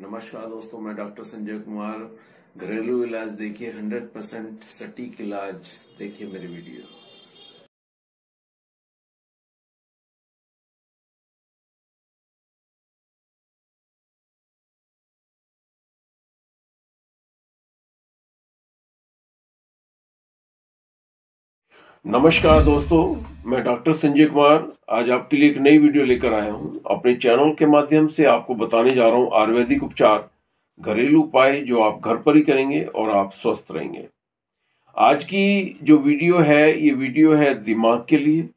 नमस्कार दोस्तों मैं डॉक्टर संजय कुमार घरेलू इलाज देखिए 100 परसेंट सटीक इलाज देखिए मेरी वीडियो नमस्कार दोस्तों मैं डॉक्टर संजय कुमार आज आपके लिए एक नई वीडियो लेकर आया हूँ अपने चैनल के माध्यम से आपको बताने जा रहा हूँ आयुर्वेदिक उपचार घरेलू उपाय जो आप घर पर ही करेंगे और आप स्वस्थ रहेंगे आज की जो वीडियो है ये वीडियो है दिमाग के लिए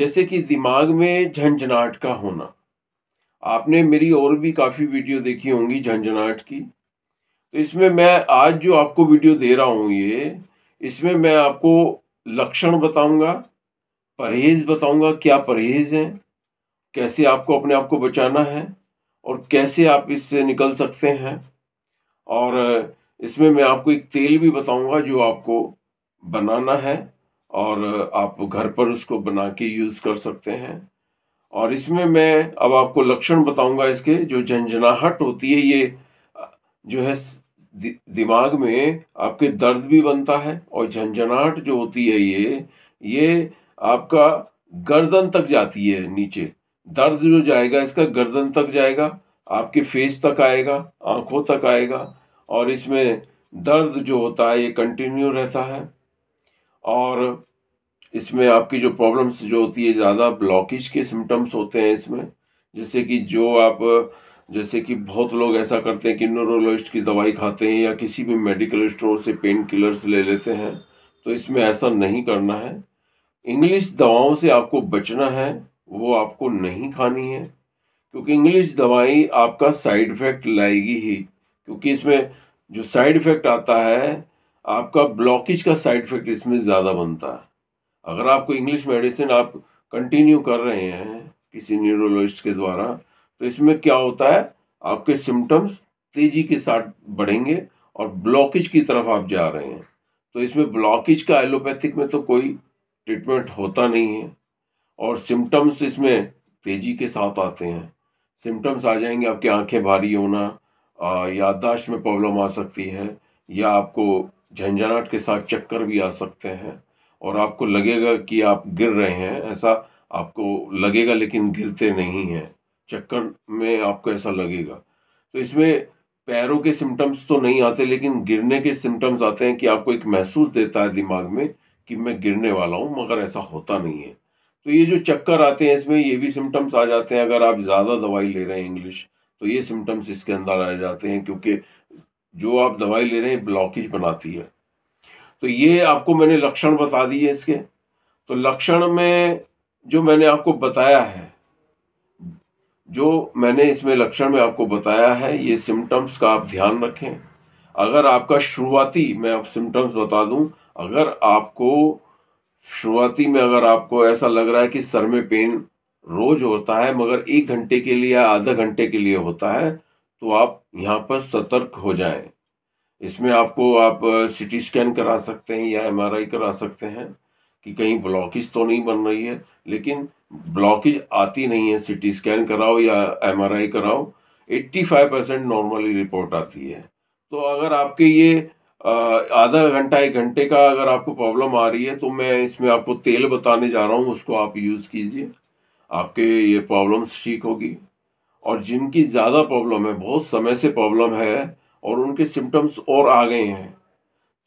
जैसे कि दिमाग में झंझनाहट का होना आपने मेरी और भी काफ़ी वीडियो देखी होंगी झंझनाहट की तो इसमें मैं आज जो आपको वीडियो दे रहा हूँ ये इसमें मैं आपको लक्षण बताऊंगा परहेज बताऊंगा क्या परहेज है कैसे आपको अपने आप को बचाना है और कैसे आप इससे निकल सकते हैं और इसमें मैं आपको एक तेल भी बताऊंगा जो आपको बनाना है और आप घर पर उसको बना के यूज़ कर सकते हैं और इसमें मैं अब आपको लक्षण बताऊंगा इसके जो झंझनाहट होती है ये जो है दि, दिमाग में आपके दर्द भी बनता है और झंझनाहट जो होती है ये ये आपका गर्दन तक जाती है नीचे दर्द जो जाएगा इसका गर्दन तक जाएगा आपके फेस तक आएगा आंखों तक आएगा और इसमें दर्द जो होता है ये कंटिन्यू रहता है और इसमें आपकी जो प्रॉब्लम्स जो होती है ज़्यादा ब्लॉकेज के सिम्टम्स होते हैं इसमें जैसे कि जो आप जैसे कि बहुत लोग ऐसा करते हैं कि न्यूरोलॉजिस्ट की दवाई खाते हैं या किसी भी मेडिकल स्टोर से पेन किलर्स ले लेते हैं तो इसमें ऐसा नहीं करना है इंग्लिश दवाओं से आपको बचना है वो आपको नहीं खानी है क्योंकि इंग्लिश दवाई आपका साइड इफ़ेक्ट लाएगी ही क्योंकि इसमें जो साइड इफ़ेक्ट आता है आपका ब्लॉकेज का साइड इफ़ेक्ट इसमें ज़्यादा बनता है अगर आपको इंग्लिश मेडिसिन आप कंटिन्यू कर रहे हैं किसी न्यूरोलॉजिस्ट के द्वारा तो इसमें क्या होता है आपके सिम्टम्स तेज़ी के साथ बढ़ेंगे और ब्लॉकेज की तरफ आप जा रहे हैं तो इसमें ब्लॉकेज का एलोपैथिक में तो कोई ट्रीटमेंट होता नहीं है और सिम्टम्स इसमें तेज़ी के साथ आते हैं सिम्टम्स आ जाएंगे आपकी आंखें भारी होना याददाश्त में प्रॉब्लम आ सकती है या आपको झंझनाट के साथ चक्कर भी आ सकते हैं और आपको लगेगा कि आप गिर रहे हैं ऐसा आपको लगेगा लेकिन गिरते नहीं हैं चक्कर में आपको ऐसा लगेगा तो इसमें पैरों के सिम्टम्स तो नहीं आते लेकिन गिरने के सिम्टम्स आते हैं कि आपको एक महसूस देता है दिमाग में कि मैं गिरने वाला हूँ मगर ऐसा होता नहीं है तो ये जो चक्कर आते हैं इसमें ये भी सिम्टम्स आ जाते हैं अगर आप ज़्यादा दवाई ले रहे हैं इंग्लिश तो ये सिम्टम्स इसके अंदर आ जाते हैं क्योंकि जो आप दवाई ले रहे हैं ब्लॉकेज बनाती है तो ये आपको मैंने लक्षण बता दिए इसके तो लक्षण में जो मैंने आपको बताया है जो मैंने इसमें लक्षण में आपको बताया है ये सिम्टम्स का आप ध्यान रखें अगर आपका शुरुआती मैं आप सिम्टम्स बता दूं अगर आपको शुरुआती में अगर आपको ऐसा लग रहा है कि सर में पेन रोज होता है मगर एक घंटे के लिए या आधा घंटे के लिए होता है तो आप यहाँ पर सतर्क हो जाएं इसमें आपको आप सिटी स्कैन करा सकते हैं या एमआरआई करा सकते हैं कि कहीं ब्लॉकेज तो नहीं बन रही है लेकिन ब्लॉकेज आती नहीं है सिटी स्कैन कराओ या एमआरआई कराओ 85 परसेंट नॉर्मली रिपोर्ट आती है तो अगर आपके ये आधा घंटा एक घंटे का अगर आपको प्रॉब्लम आ रही है तो मैं इसमें आपको तेल बताने जा रहा हूँ उसको आप यूज़ कीजिए आपके ये प्रॉब्लम्स ठीक होगी और जिनकी ज़्यादा प्रॉब्लम है बहुत समय से प्रॉब्लम है और उनके सिम्टम्स और आ गए हैं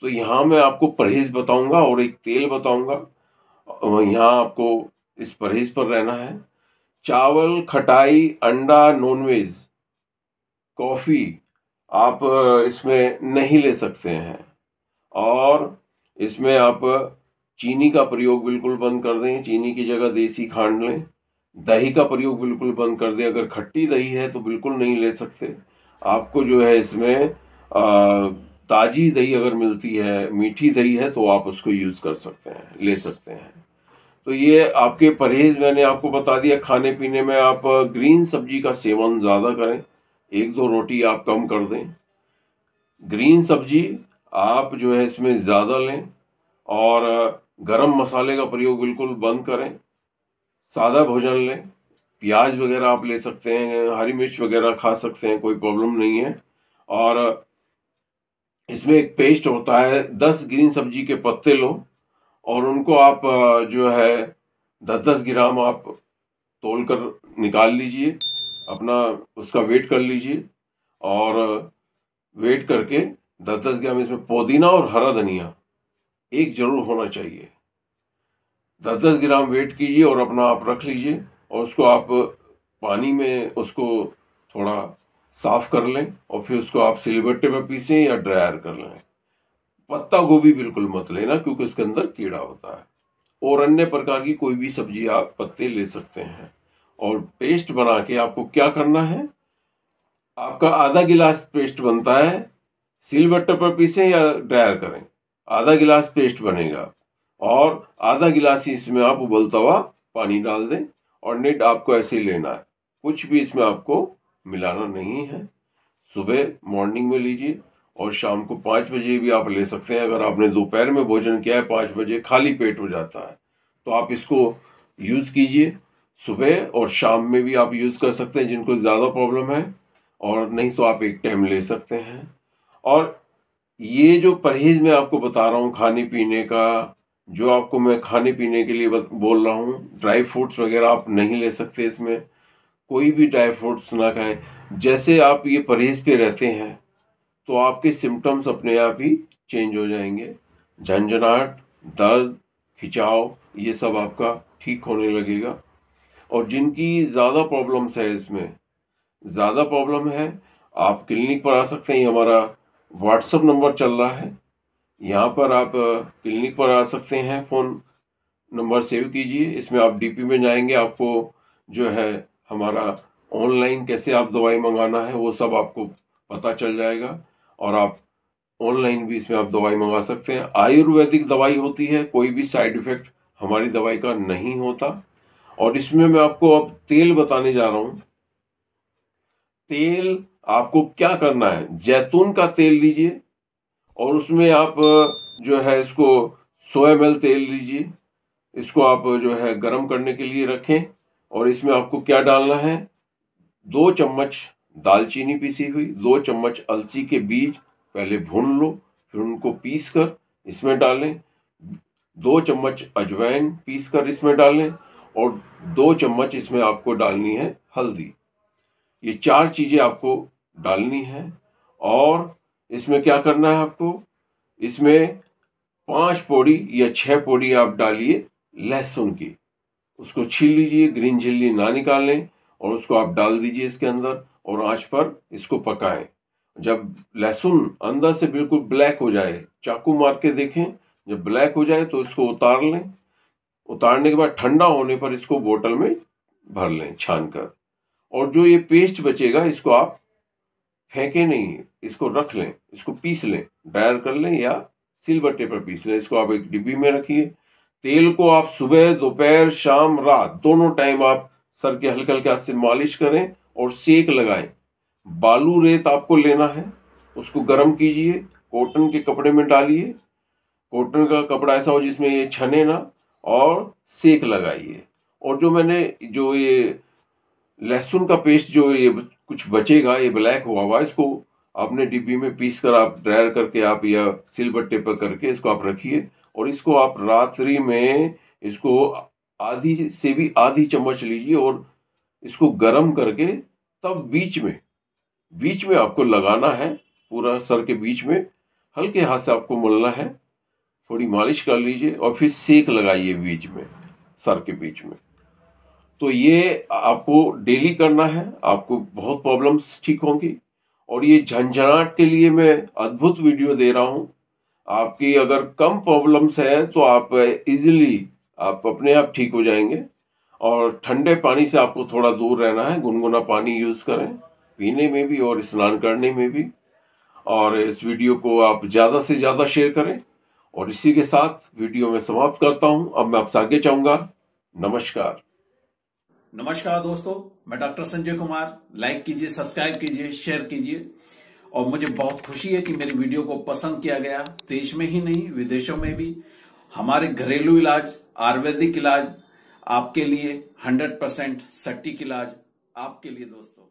तो यहाँ मैं आपको परहेज बताऊँगा और एक तेल बताऊँगा यहाँ आपको इस परहेज पर रहना है चावल खटाई अंडा नॉनवेज कॉफ़ी आप इसमें नहीं ले सकते हैं और इसमें आप चीनी का प्रयोग बिल्कुल बंद कर दें चीनी की जगह देसी खांड लें दही का प्रयोग बिल्कुल बंद कर दें अगर खट्टी दही है तो बिल्कुल नहीं ले सकते आपको जो है इसमें आ, ताज़ी दही अगर मिलती है मीठी दही है तो आप उसको यूज़ कर सकते हैं ले सकते हैं तो ये आपके परहेज़ मैंने आपको बता दिया खाने पीने में आप ग्रीन सब्जी का सेवन ज़्यादा करें एक दो रोटी आप कम कर दें ग्रीन सब्जी आप जो है इसमें ज़्यादा लें और गरम मसाले का प्रयोग बिल्कुल बंद करें सादा भोजन लें प्याज वगैरह आप ले सकते हैं हरी मिर्च वगैरह खा सकते हैं कोई प्रॉब्लम नहीं है और इसमें एक पेस्ट होता है दस ग्रीन सब्जी के पत्ते लो और उनको आप जो है दस दस ग्राम आप तोल कर निकाल लीजिए अपना उसका वेट कर लीजिए और वेट करके दस दस ग्राम इसमें पुदीना और हरा धनिया एक जरूर होना चाहिए दस दस ग्राम वेट कीजिए और अपना आप रख लीजिए और उसको आप पानी में उसको थोड़ा साफ कर लें और फिर उसको आप सिलबट्टे पर पीसें या ड्रायर कर लें पत्ता गोभी बिल्कुल मत लेना क्योंकि इसके अंदर कीड़ा होता है और अन्य प्रकार की कोई भी सब्जी आप पत्ते ले सकते हैं और पेस्ट बना के आपको क्या करना है आपका आधा गिलास पेस्ट बनता है सिल्वर बट्टे पर पीसें या ड्रायर करें आधा गिलास पेस्ट बनेगा और आधा गिलास ही इसमें आप उबलता हुआ पानी डाल दें और नेट आपको ऐसे ही लेना है कुछ भी इसमें आपको मिलाना नहीं है सुबह मॉर्निंग में लीजिए और शाम को पाँच बजे भी आप ले सकते हैं अगर आपने दोपहर में भोजन किया है पाँच बजे खाली पेट हो जाता है तो आप इसको यूज़ कीजिए सुबह और शाम में भी आप यूज़ कर सकते हैं जिनको ज़्यादा प्रॉब्लम है और नहीं तो आप एक टाइम ले सकते हैं और ये जो परहेज मैं आपको बता रहा हूँ खाने पीने का जो आपको मैं खाने पीने के लिए बोल रहा हूँ ड्राई फ्रूट्स वगैरह आप नहीं ले सकते इसमें कोई भी ड्राई फ्रूट्स ना खाएं जैसे आप ये परहेज पे रहते हैं तो आपके सिम्टम्स अपने आप ही चेंज हो जाएंगे झंझनाहट दर्द खिंचाव ये सब आपका ठीक होने लगेगा और जिनकी ज़्यादा प्रॉब्लम्स है इसमें ज़्यादा प्रॉब्लम है आप क्लिनिक पर आ सकते हैं हमारा व्हाट्सअप नंबर चल रहा है यहाँ पर आप क्लिनिक पर आ सकते हैं फ़ोन नंबर सेव कीजिए इसमें आप डीपी में जाएंगे आपको जो है हमारा ऑनलाइन कैसे आप दवाई मंगाना है वो सब आपको पता चल जाएगा और आप ऑनलाइन भी इसमें आप दवाई मंगा सकते हैं आयुर्वेदिक दवाई होती है कोई भी साइड इफ़ेक्ट हमारी दवाई का नहीं होता और इसमें मैं आपको अब तेल बताने जा रहा हूं तेल आपको क्या करना है जैतून का तेल लीजिए और उसमें आप जो है इसको सौ एम तेल लीजिए इसको आप जो है गर्म करने के लिए रखें और इसमें आपको क्या डालना है दो चम्मच दालचीनी पीसी हुई दो चम्मच अलसी के बीज पहले भून लो फिर उनको पीस कर इसमें डालें दो चम्मच अजवाइन पीस कर इसमें डालें और दो चम्मच इसमें आपको डालनी है हल्दी ये चार चीज़ें आपको डालनी है और इसमें क्या करना है आपको इसमें पांच पौड़ी या छह पौड़ी आप डालिए लहसुन की उसको छील लीजिए ग्रीन झिल्ली ना निकालें और उसको आप डाल दीजिए इसके अंदर और आंच पर इसको पकाएं जब लहसुन अंदर से बिल्कुल ब्लैक हो जाए चाकू मार के देखें जब ब्लैक हो जाए तो इसको उतार लें उतारने के बाद ठंडा होने पर इसको बोतल में भर लें छान कर और जो ये पेस्ट बचेगा इसको आप फेंके नहीं इसको रख लें इसको पीस लें ड्रायर कर लें या सिलबट्टे पर पीस लें इसको आप एक डिब्बी में रखिए तेल को आप सुबह दोपहर शाम रात दोनों टाइम आप सर के हल्के हल्के हाथ से मालिश करें और सेक लगाएं बालू रेत आपको लेना है उसको गर्म कीजिए कॉटन के कपड़े में डालिए कॉटन का कपड़ा ऐसा हो जिसमें ये छने ना और सेक लगाइए और जो मैंने जो ये लहसुन का पेस्ट जो ये कुछ बचेगा ये ब्लैक हुआ हुआ इसको आपने डिब्बी में पीस कर आप ड्रायर करके आप या सिल बट्टे पर करके इसको आप रखिए और इसको आप रात्रि में इसको आधी से भी आधी चम्मच लीजिए और इसको गरम करके तब बीच में बीच में आपको लगाना है पूरा सर के बीच में हल्के हाथ से आपको मलना है थोड़ी मालिश कर लीजिए और फिर सेक लगाइए बीच में सर के बीच में तो ये आपको डेली करना है आपको बहुत प्रॉब्लम्स ठीक होंगी और ये झंझनाट के लिए मैं अद्भुत वीडियो दे रहा हूँ आपकी अगर कम प्रॉब्लम्स है तो आप इजीली आप अपने आप ठीक हो जाएंगे और ठंडे पानी से आपको थोड़ा दूर रहना है गुनगुना पानी यूज़ करें पीने में भी और स्नान करने में भी और इस वीडियो को आप ज़्यादा से ज़्यादा शेयर करें और इसी के साथ वीडियो में समाप्त करता हूं अब मैं आपसे आगे चाहूंगा नमस्कार नमस्कार दोस्तों मैं डॉक्टर संजय कुमार लाइक कीजिए सब्सक्राइब कीजिए शेयर कीजिए और मुझे बहुत खुशी है कि मेरी वीडियो को पसंद किया गया देश में ही नहीं विदेशों में भी हमारे घरेलू इलाज आयुर्वेदिक इलाज आपके लिए 100 परसेंट सटीक इलाज आपके लिए दोस्तों